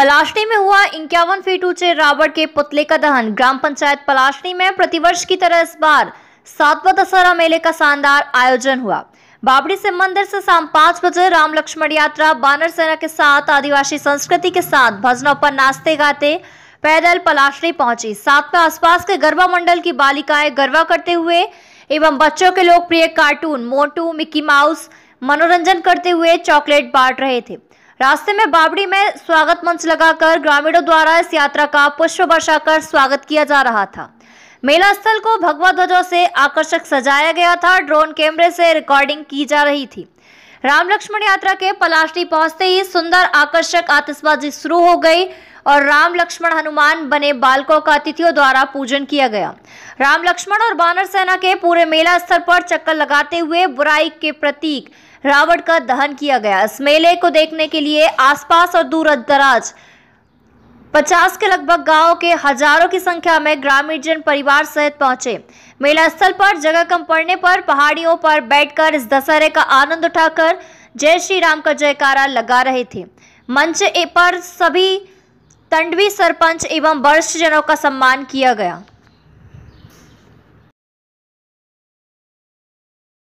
पलाशनी में हुआ इक्यावन फीट ऊंचे रावण के पुतले का दहन ग्राम पंचायत पलाशनी में प्रतिवर्ष की तरह इस बार सातवा दशहरा मेले का शानदार आयोजन हुआ बाबड़ी से मंदिर से शाम पांच बजे राम लक्ष्मण यात्रा बानर सेना के साथ आदिवासी संस्कृति के साथ भजनों पर नाचते गाते पैदल पलाशनी पहुंची साथ में आसपास के गरबा मंडल की बालिकाएं गरबा करते हुए एवं बच्चों के लोकप्रिय कार्टून मोटू मिकी माउस मनोरंजन करते हुए चॉकलेट बांट रहे थे रास्ते में बाबड़ी में स्वागत मंच लगाकर ग्रामीणों द्वारा इस यात्रा का पुष्प वर्षा कर स्वागत किया जा रहा था मेला स्थल को भगवा ध्वजों से आकर्षक सजाया गया था ड्रोन कैमरे से रिकॉर्डिंग की जा रही थी राम लक्ष्मण यात्रा के पलाश्री पहुंचते ही सुंदर आकर्षक आतिशबाजी शुरू हो गई और राम लक्ष्मण हनुमान बने बालकों का अतिथियों द्वारा पूजन किया गया राम लक्ष्मण और बानर सेना के पूरे मेला स्थल पर चक्कर लगाते हुए बुराई के प्रतीक रावण का दहन किया गया इस मेले को देखने के लिए आसपास और दूर दराज पचास के लगभग गांवों के हजारों की संख्या में ग्रामीण जन परिवार सहित पहुंचे मेला स्थल पर जगह कम पड़ने पर पहाड़ियों पर बैठकर इस दशहरे का आनंद उठाकर जय श्री राम का जयकारा लगा रहे थे मंच पर सभी तंडवी सरपंच एवं वरिष्ठजनों का सम्मान किया गया